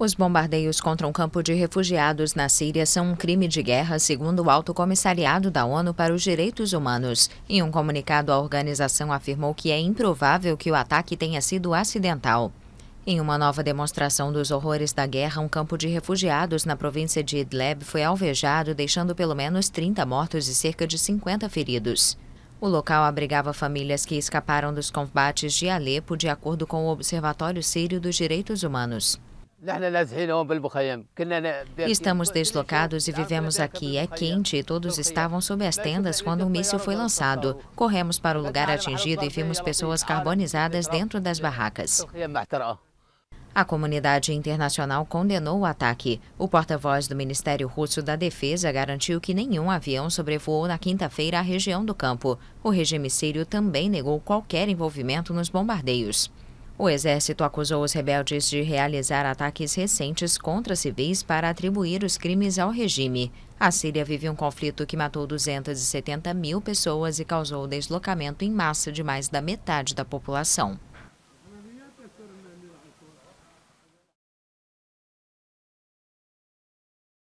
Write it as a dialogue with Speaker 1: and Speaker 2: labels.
Speaker 1: Os bombardeios contra um campo de refugiados na Síria são um crime de guerra, segundo o Alto Comissariado da ONU para os Direitos Humanos. Em um comunicado, a organização afirmou que é improvável que o ataque tenha sido acidental. Em uma nova demonstração dos horrores da guerra, um campo de refugiados na província de Idlib foi alvejado, deixando pelo menos 30 mortos e cerca de 50 feridos. O local abrigava famílias que escaparam dos combates de Alepo, de acordo com o Observatório Sírio dos Direitos
Speaker 2: Humanos. Estamos
Speaker 1: deslocados e vivemos aqui. É quente e todos estavam sob as tendas quando o míssil foi lançado. Corremos para o lugar atingido e vimos pessoas carbonizadas dentro das barracas. A comunidade internacional condenou o ataque. O porta-voz do Ministério Russo da Defesa garantiu que nenhum avião sobrevoou na quinta-feira a região do campo. O regime sírio também negou qualquer envolvimento nos bombardeios. O exército acusou os rebeldes de realizar ataques recentes contra civis para atribuir os crimes ao regime. A Síria vive um conflito que matou 270 mil pessoas e causou o deslocamento em massa de mais da metade da população.